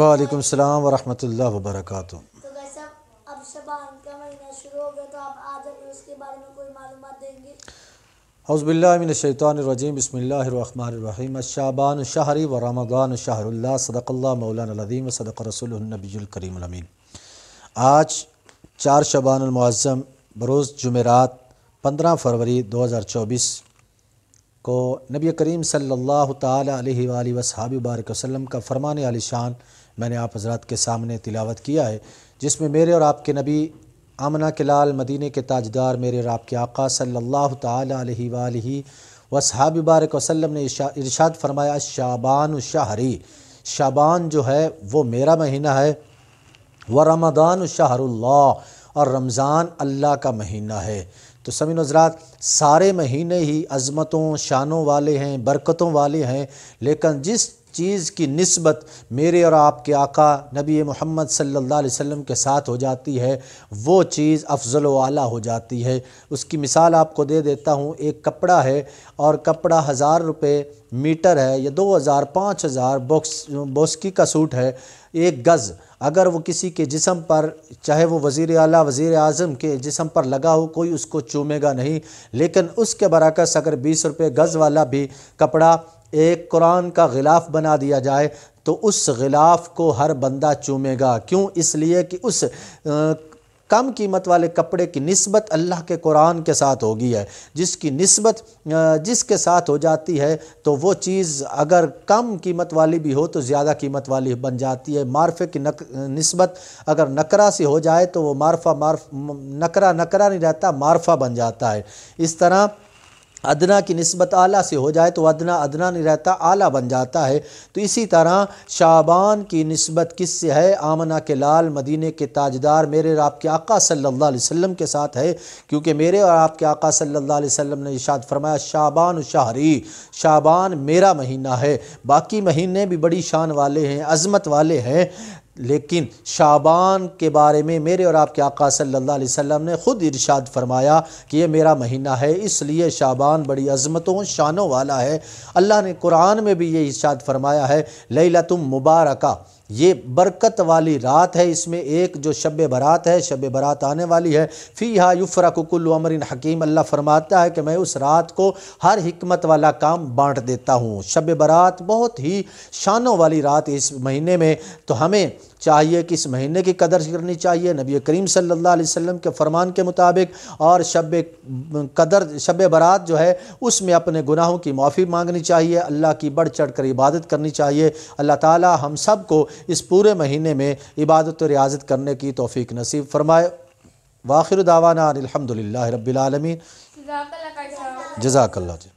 वालेकुम सलाम वरहमल वबरक तो अब शबान का महीना शुरू हो गया तो आप आज हमें उसके बारे में कोई मालूम देंगे हौज़बिल्लिनशैतरजीम बसमीम शाबान शाहरी व रमदान शाहरुल्ला सदकल्ला मौलानदीम सदक रसोलनबीकरीमीन आज चार शबानमज़म बरोज़ जुमेरात पंद्रह फरवरी दो हज़ार चौबीस को नबी करीम सल्लल्लाहु अलैहि वसहब बारक वसल्लम का फ़रमान आलिशान मैंने आप हजरात के सामने तिलावत किया है जिसमें मेरे और आपके नबी आमना के लाल मदीने के ताजदार मेरे और आपके आका सल्लल्लाहु अलैहि वसहब बारक वसल्लम ने इरशाद फरमाया शाबान शाहरी शाबान जो है वो मेरा महीना है व रमदान शाहरुल्ला और रमज़ान अल्लाह का महीना है तो सभी नजरात सारे महीने ही अज़मतों शानों वाले हैं बरकतों वाले हैं लेकिन जिस चीज़ की नस्बत मेरे और आपके आका नबी मोहम्मद सल्लल्लाहु अलैहि वसल्लम के साथ हो जाती है वो चीज़ अफजल वाला हो जाती है उसकी मिसाल आपको दे देता हूँ एक कपड़ा है और कपड़ा हज़ार रुपये मीटर है या दो हज़ार पाँच हज़ार बॉक्स बॉस्की का सूट है एक गज़ अगर वो किसी के जिसम पर चाहे वो वज़ी अला वज़ी अजम के जिसम पर लगा हो कोई उसको चूमेगा नहीं लेकिन उसके बरकस अगर बीस रुपये गज़ वाला भी कपड़ा एक कुरान का गिलाफ बना दिया जाए तो उस गिलाफ को हर बंदा चूमेगा क्यों इसलिए कि उस कम कीमत वाले कपड़े की नस्बत अल्लाह के कुरान के साथ होगी है जिसकी नस्बत जिसके साथ हो जाती है तो वो चीज़ अगर कम कीमत वाली भी हो तो ज़्यादा कीमत वाली बन जाती है मारफे की नक नस्बत अगर नकरा से हो जाए तो वो मारफा मार्फ नकरा नकरा नहीं रहता मारफा बन जाता है इस तरह अदना की नस्बत आला से हो जाए तो अदना अदना नहीं रहता आला बन जाता है तो इसी तरह शाबान की नस्बत किस से है आमना के लाल मदीने के ताजदार मेरे और आपके आका सल्ला वसम के साथ है क्योंकि मेरे और आपके आका सल्ला वसम ने इशाद फरमाया शाबान शाहरी शाबान मेरा महीना है बाकी महीने भी बड़ी शान वाले हैं अज़मत वाले हैं लेकिन शाबान के बारे में मेरे और आपके आका सल्लल्लाहु अलैहि वसल्लम ने ख़ुद इरशाद फरमाया कि ये मेरा महीना है इसलिए शाबान बड़ी अजमतों शानों वाला है अल्लाह ने कुरान में भी ये इरशाद फरमाया है लैला तुम मुबारक ये बरकत वाली रात है इसमें एक जो शब बरात है शब बरात आने वाली है फ़ी हा युफ़रकुल अमरिन हकीम अल्लाह फरमाता है कि मैं उस रात को हर हमत वाला काम बाँट देता हूँ शब बरात बहुत ही शानों वाली रात इस महीने में तो हमें चाहिए किस महीने की कदर करनी चाहिए नबी करीम सल्लल्लाहु अलैहि वसल्लम के फरमान के मुताबिक और शब कदर शब बारात जो है उसमें अपने गुनाहों की माफ़ी मांगनी चाहिए अल्लाह की बढ़ चढ़ कर इबादत करनी चाहिए अल्लाह ताला हम सब को इस पूरे महीने में इबादत और रियाजत करने की तोफ़ी नसीब फरमाए वाखिर दावाना अलहमदिल्ला रबालमीन जजाकल्ला जी